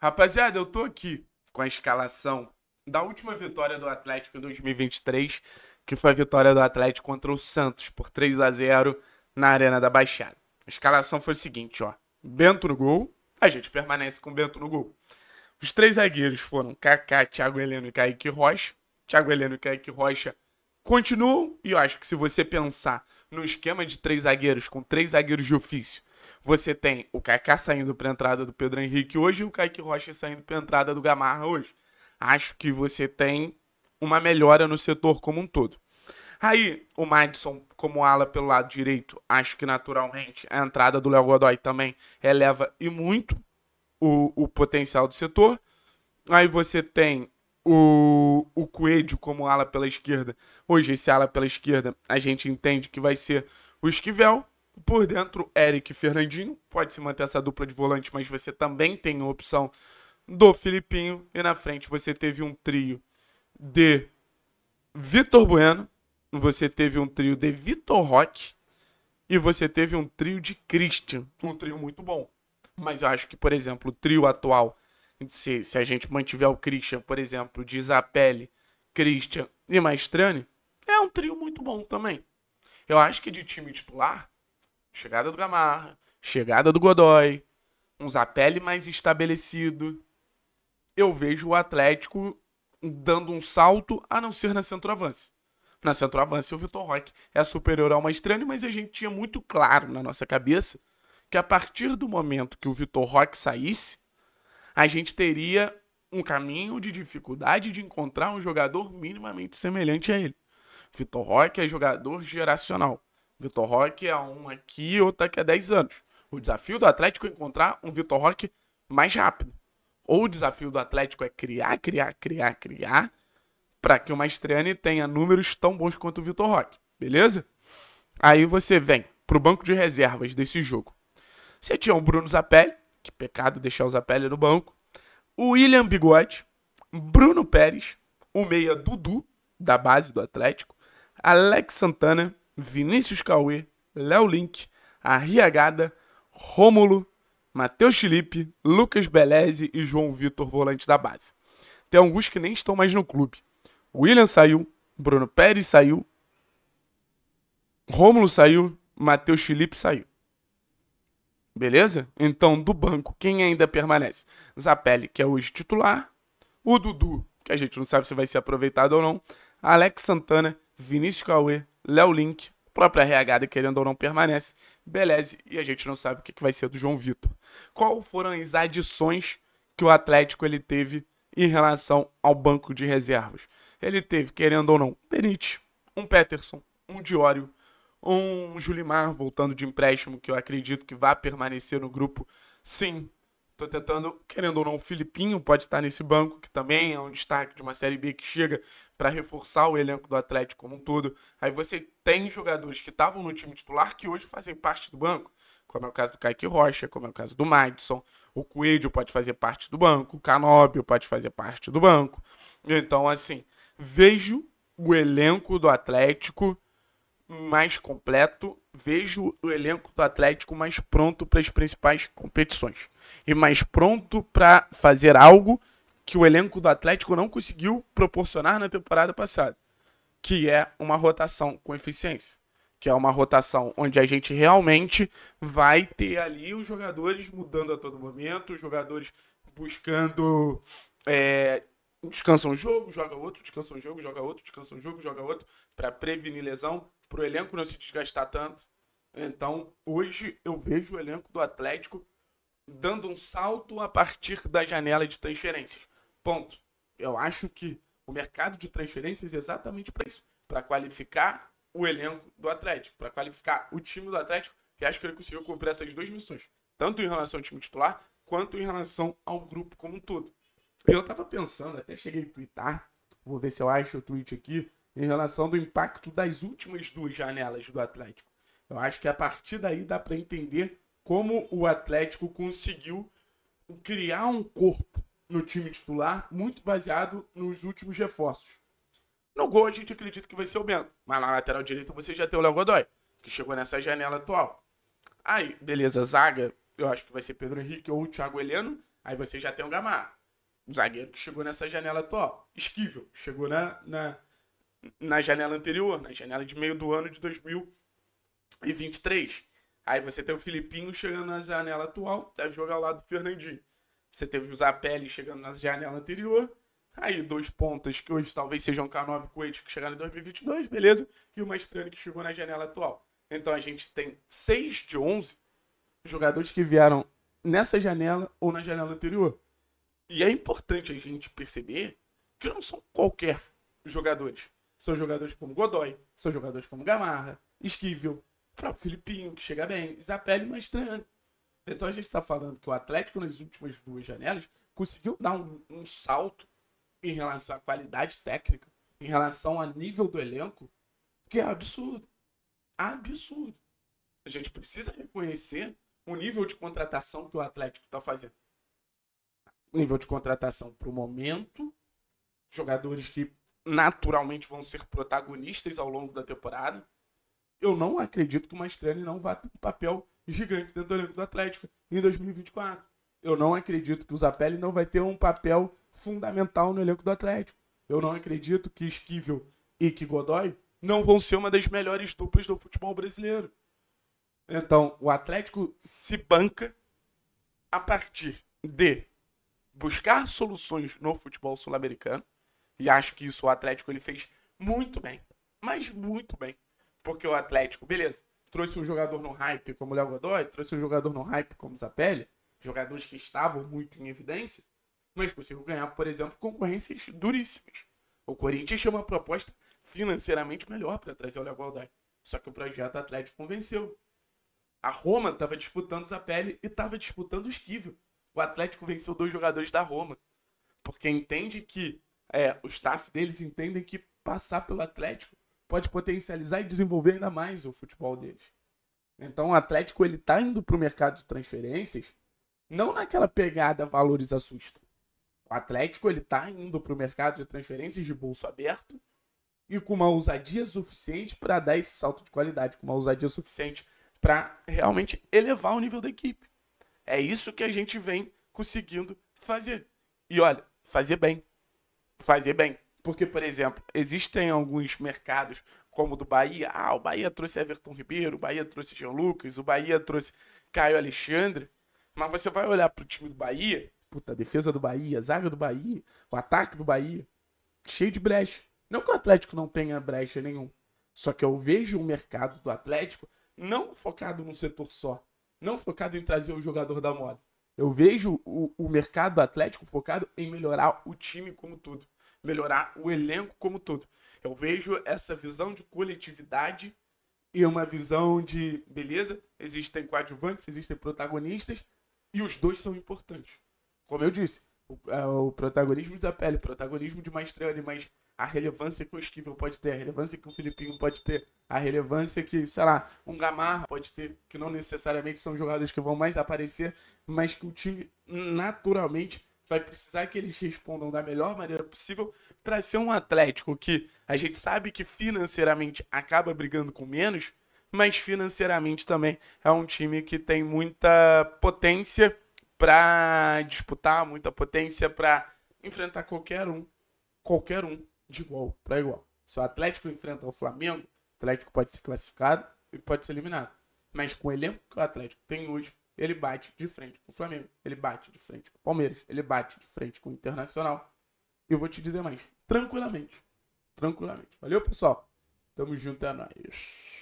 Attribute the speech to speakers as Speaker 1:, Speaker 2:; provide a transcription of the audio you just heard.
Speaker 1: Rapaziada, eu tô aqui com a escalação da última vitória do Atlético em 2023, que foi a vitória do Atlético contra o Santos por 3 a 0 na Arena da Baixada. A escalação foi o seguinte, ó. Bento no gol, a gente permanece com Bento no gol. Os três zagueiros foram Kaká, Thiago Heleno e Kaique Rocha. Thiago Heleno e Kaique Rocha continuam, e eu acho que se você pensar no esquema de três zagueiros, com três zagueiros de ofício, você tem o Kaká saindo para a entrada do Pedro Henrique hoje e o Kaique Rocha saindo para a entrada do Gamarra hoje. Acho que você tem uma melhora no setor como um todo. Aí, o Madison como ala pelo lado direito, acho que naturalmente a entrada do Léo Godoy também eleva e muito o, o potencial do setor. Aí você tem o, o Coelho como ala pela esquerda. Hoje, esse ala pela esquerda, a gente entende que vai ser o Esquivel. Por dentro, Eric e Fernandinho. Pode se manter essa dupla de volante, mas você também tem a opção do Filipinho. E na frente você teve um trio de Vitor Bueno. Você teve um trio de Vitor Roque. E você teve um trio de Christian. Um trio muito bom. Mas eu acho que, por exemplo, o trio atual, se, se a gente mantiver o Christian, por exemplo, de Isapelli, Christian e Maestrani, é um trio muito bom também. Eu acho que de time titular, Chegada do Gamarra, chegada do Godoy, um Zapelli mais estabelecido. Eu vejo o Atlético dando um salto, a não ser na centroavance. Na centroavance, o Vitor Roque é superior ao Maestrani, mas a gente tinha muito claro na nossa cabeça que a partir do momento que o Vitor Roque saísse, a gente teria um caminho de dificuldade de encontrar um jogador minimamente semelhante a ele. Vitor Roque é jogador geracional. Vitor Roque é um aqui, outro aqui há 10 anos. O desafio do Atlético é encontrar um Vitor Roque mais rápido. Ou o desafio do Atlético é criar, criar, criar, criar, para que o Maestriani tenha números tão bons quanto o Vitor Roque, beleza? Aí você vem pro banco de reservas desse jogo. Você tinha o Bruno Zapelli, que pecado deixar o Zapelli no banco, o William Bigode, Bruno Pérez, o meia Dudu, da base do Atlético, Alex Santana Vinícius Cauê, Léo Link, Arriagada, Rômulo, Matheus Felipe, Lucas Beleze e João Vitor, volante da base. Tem alguns que nem estão mais no clube. William saiu, Bruno Pérez saiu, Rômulo saiu, Matheus Felipe saiu. Beleza? Então, do banco, quem ainda permanece? Zapelli, que é hoje titular. O Dudu, que a gente não sabe se vai ser aproveitado ou não. Alex Santana, Vinícius Cauê, Léo Link, própria reagada querendo ou não, permanece. Beleza, e a gente não sabe o que vai ser do João Vitor. Qual foram as adições que o Atlético ele teve em relação ao banco de reservas? Ele teve, querendo ou não, Benite um Peterson, um Diório, um Julimar voltando de empréstimo, que eu acredito que vai permanecer no grupo, sim, Tô tentando, querendo ou não, o Filipinho pode estar nesse banco, que também é um destaque de uma Série B que chega para reforçar o elenco do Atlético como um todo. Aí você tem jogadores que estavam no time titular que hoje fazem parte do banco, como é o caso do Kaique Rocha, como é o caso do Madison. O Coelho pode fazer parte do banco, o Canóbio pode fazer parte do banco. Então, assim, vejo o elenco do Atlético mais completo vejo o elenco do Atlético mais pronto para as principais competições e mais pronto para fazer algo que o elenco do Atlético não conseguiu proporcionar na temporada passada, que é uma rotação com eficiência, que é uma rotação onde a gente realmente vai ter ali os jogadores mudando a todo momento, os jogadores buscando é, descansa um jogo, joga outro, descansa um jogo, joga outro, descansa um jogo, joga outro, para prevenir lesão, para o elenco não se desgastar tanto. Então, hoje eu vejo o elenco do Atlético dando um salto a partir da janela de transferências. Ponto. Eu acho que o mercado de transferências é exatamente para isso, para qualificar o elenco do Atlético, para qualificar o time do Atlético, e acho que ele conseguiu cumprir essas duas missões, tanto em relação ao time titular, quanto em relação ao grupo como um todo. E eu estava pensando, até cheguei a twittar, vou ver se eu acho o tweet aqui, em relação do impacto das últimas duas janelas do Atlético. Eu acho que a partir daí dá para entender como o Atlético conseguiu criar um corpo no time titular muito baseado nos últimos reforços. No gol a gente acredita que vai ser o Bento, mas na lateral direita você já tem o Léo Godoy, que chegou nessa janela atual. Aí, beleza, zaga, eu acho que vai ser Pedro Henrique ou o Thiago Heleno, aí você já tem o Gamar, zagueiro que chegou nessa janela atual. Esquivel, chegou na, na na janela anterior, na janela de meio do ano de 2023. Aí você tem o Filipinho chegando na janela atual, deve jogar ao lado do Fernandinho. Você teve o Zapelli chegando na janela anterior. Aí dois pontas que hoje talvez sejam Canob e Coelho que chegaram em 2022, beleza? E o Maestrani que chegou na janela atual. Então a gente tem 6 de 11 jogadores que vieram nessa janela ou na janela anterior. E é importante a gente perceber que não são qualquer jogadores. São jogadores como Godoy, são jogadores como Gamarra, Esquivel, o próprio Filipinho, que chega bem, Isapelli, mas treinando. Tá- então a gente está falando que o Atlético, nas últimas duas janelas, conseguiu dar um, um salto em relação à qualidade técnica, em relação ao nível do elenco, que é absurdo. Absurdo. A gente precisa reconhecer o nível de contratação que o Atlético está fazendo. O nível de contratação para o momento, jogadores que naturalmente vão ser protagonistas ao longo da temporada. Eu não acredito que o estrela não vá ter um papel gigante dentro do elenco do Atlético em 2024. Eu não acredito que o Zapelli não vai ter um papel fundamental no elenco do Atlético. Eu não acredito que Esquivel e que Godoy não vão ser uma das melhores duplas do futebol brasileiro. Então, o Atlético se banca a partir de buscar soluções no futebol sul-americano, e acho que isso o Atlético ele fez muito bem. Mas muito bem. Porque o Atlético, beleza, trouxe um jogador no hype como o Léo Godoy, trouxe um jogador no hype como o Zapelli, jogadores que estavam muito em evidência, mas conseguiu ganhar, por exemplo, concorrências duríssimas. O Corinthians tinha uma proposta financeiramente melhor para trazer o Léo Godoy. Só que o projeto Atlético convenceu. A Roma estava disputando Zapelli e estava disputando o Esquivel. O Atlético venceu dois jogadores da Roma. Porque entende que é, o staff deles entendem que passar pelo Atlético pode potencializar e desenvolver ainda mais o futebol deles. Então o Atlético ele tá indo para o mercado de transferências não naquela pegada valores assusta. O Atlético ele tá indo para o mercado de transferências de bolso aberto e com uma ousadia suficiente para dar esse salto de qualidade, com uma ousadia suficiente para realmente elevar o nível da equipe. É isso que a gente vem conseguindo fazer. E olha, fazer bem fazer bem. Porque, por exemplo, existem alguns mercados, como o do Bahia. Ah, o Bahia trouxe Everton Ribeiro, o Bahia trouxe Jean Lucas, o Bahia trouxe Caio Alexandre. Mas você vai olhar pro time do Bahia, puta, a defesa do Bahia, a zaga do Bahia, o ataque do Bahia, cheio de brecha. Não que o Atlético não tenha brecha nenhum. Só que eu vejo o mercado do Atlético não focado num setor só. Não focado em trazer o jogador da moda. Eu vejo o, o mercado do Atlético focado em melhorar o time como todo, melhorar o elenco como todo. Eu vejo essa visão de coletividade e uma visão de beleza, existem coadjuvantes, existem protagonistas e os dois são importantes. Como eu disse, o, é, o protagonismo de Zapelli, o protagonismo de Maestrani, mas a relevância que o Esquivel pode ter, a relevância que o Filipinho pode ter, a relevância que, sei lá, um Gamarra pode ter, que não necessariamente são jogadores que vão mais aparecer, mas que o time naturalmente vai precisar que eles respondam da melhor maneira possível para ser um Atlético que a gente sabe que financeiramente acaba brigando com menos, mas financeiramente também é um time que tem muita potência para disputar muita potência, para enfrentar qualquer um, qualquer um de igual para igual. Se o Atlético enfrenta o Flamengo, o Atlético pode ser classificado e pode ser eliminado. Mas com o elenco que o Atlético tem hoje, ele bate de frente com o Flamengo, ele bate de frente com o Palmeiras, ele bate de frente com o Internacional. E eu vou te dizer mais, tranquilamente. Tranquilamente. Valeu, pessoal. Tamo junto, é nóis.